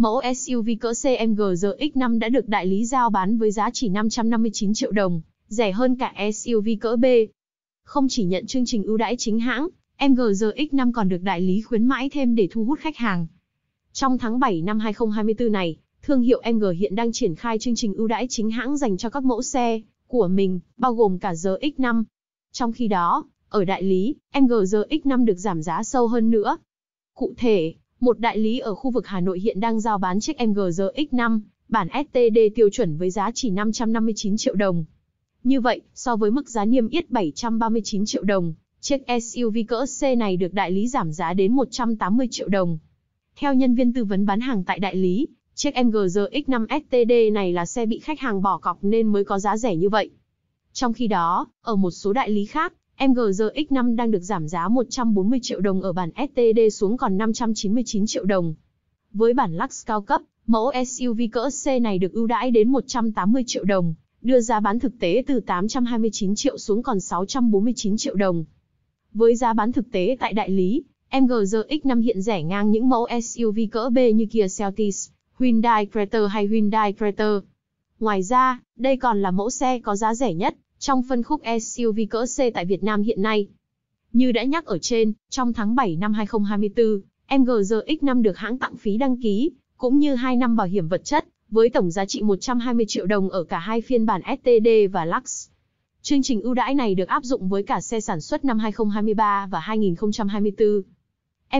Mẫu SUV cỡ CMG ZX5 đã được đại lý giao bán với giá chỉ 559 triệu đồng, rẻ hơn cả SUV cỡ B. Không chỉ nhận chương trình ưu đãi chính hãng, MGZX5 còn được đại lý khuyến mãi thêm để thu hút khách hàng. Trong tháng 7 năm 2024 này, thương hiệu MG hiện đang triển khai chương trình ưu đãi chính hãng dành cho các mẫu xe của mình, bao gồm cả ZX5. Trong khi đó, ở đại lý, MG ZX5 được giảm giá sâu hơn nữa. Cụ thể, một đại lý ở khu vực Hà Nội hiện đang giao bán chiếc MG X5, bản STD tiêu chuẩn với giá chỉ 559 triệu đồng. Như vậy, so với mức giá niêm yết 739 triệu đồng, chiếc SUV cỡ C này được đại lý giảm giá đến 180 triệu đồng. Theo nhân viên tư vấn bán hàng tại đại lý, chiếc MG X5 STD này là xe bị khách hàng bỏ cọc nên mới có giá rẻ như vậy. Trong khi đó, ở một số đại lý khác, MGZX 5 đang được giảm giá 140 triệu đồng ở bản STD xuống còn 599 triệu đồng. Với bản Lux cao cấp, mẫu SUV cỡ C này được ưu đãi đến 180 triệu đồng, đưa giá bán thực tế từ 829 triệu xuống còn 649 triệu đồng. Với giá bán thực tế tại đại lý, MGZX5 hiện rẻ ngang những mẫu SUV cỡ B như Kia Celtis, Hyundai Creta hay Hyundai Creta. Ngoài ra, đây còn là mẫu xe có giá rẻ nhất, trong phân khúc SUV cỡ C tại Việt Nam hiện nay. Như đã nhắc ở trên, trong tháng 7 năm 2024, MG X5 được hãng tặng phí đăng ký, cũng như 2 năm bảo hiểm vật chất, với tổng giá trị 120 triệu đồng ở cả hai phiên bản STD và Lux. Chương trình ưu đãi này được áp dụng với cả xe sản xuất năm 2023 và 2024.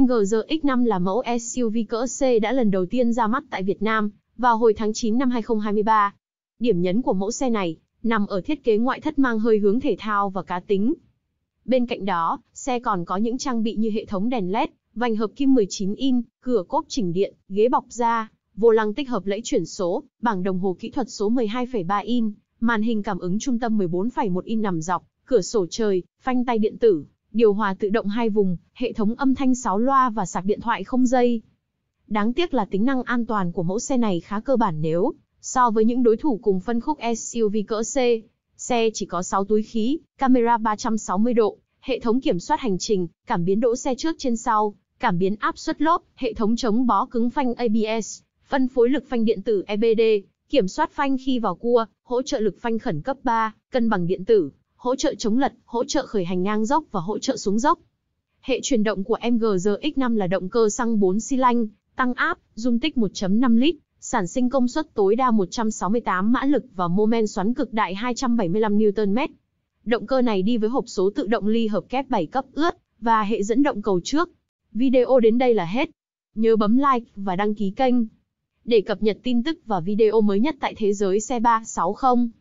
MG X5 là mẫu SUV cỡ C đã lần đầu tiên ra mắt tại Việt Nam vào hồi tháng 9 năm 2023. Điểm nhấn của mẫu xe này nằm ở thiết kế ngoại thất mang hơi hướng thể thao và cá tính. Bên cạnh đó, xe còn có những trang bị như hệ thống đèn LED, vành hợp kim 19 in, cửa cốp chỉnh điện, ghế bọc da, vô lăng tích hợp lẫy chuyển số, bảng đồng hồ kỹ thuật số 12,3 in, màn hình cảm ứng trung tâm 14,1 in nằm dọc, cửa sổ trời, phanh tay điện tử, điều hòa tự động hai vùng, hệ thống âm thanh 6 loa và sạc điện thoại không dây. Đáng tiếc là tính năng an toàn của mẫu xe này khá cơ bản nếu So với những đối thủ cùng phân khúc SUV cỡ C, xe chỉ có 6 túi khí, camera 360 độ, hệ thống kiểm soát hành trình, cảm biến đỗ xe trước trên sau, cảm biến áp suất lốp, hệ thống chống bó cứng phanh ABS, phân phối lực phanh điện tử EBD, kiểm soát phanh khi vào cua, hỗ trợ lực phanh khẩn cấp 3, cân bằng điện tử, hỗ trợ chống lật, hỗ trợ khởi hành ngang dốc và hỗ trợ xuống dốc. Hệ truyền động của MG ZX5 là động cơ xăng 4 xi lanh, tăng áp, dung tích 1.5 lít, sản sinh công suất tối đa 168 mã lực và mô men xoắn cực đại 275 Nm. Động cơ này đi với hộp số tự động ly hợp kép 7 cấp ướt và hệ dẫn động cầu trước. Video đến đây là hết. Nhớ bấm like và đăng ký kênh để cập nhật tin tức và video mới nhất tại thế giới xe 360.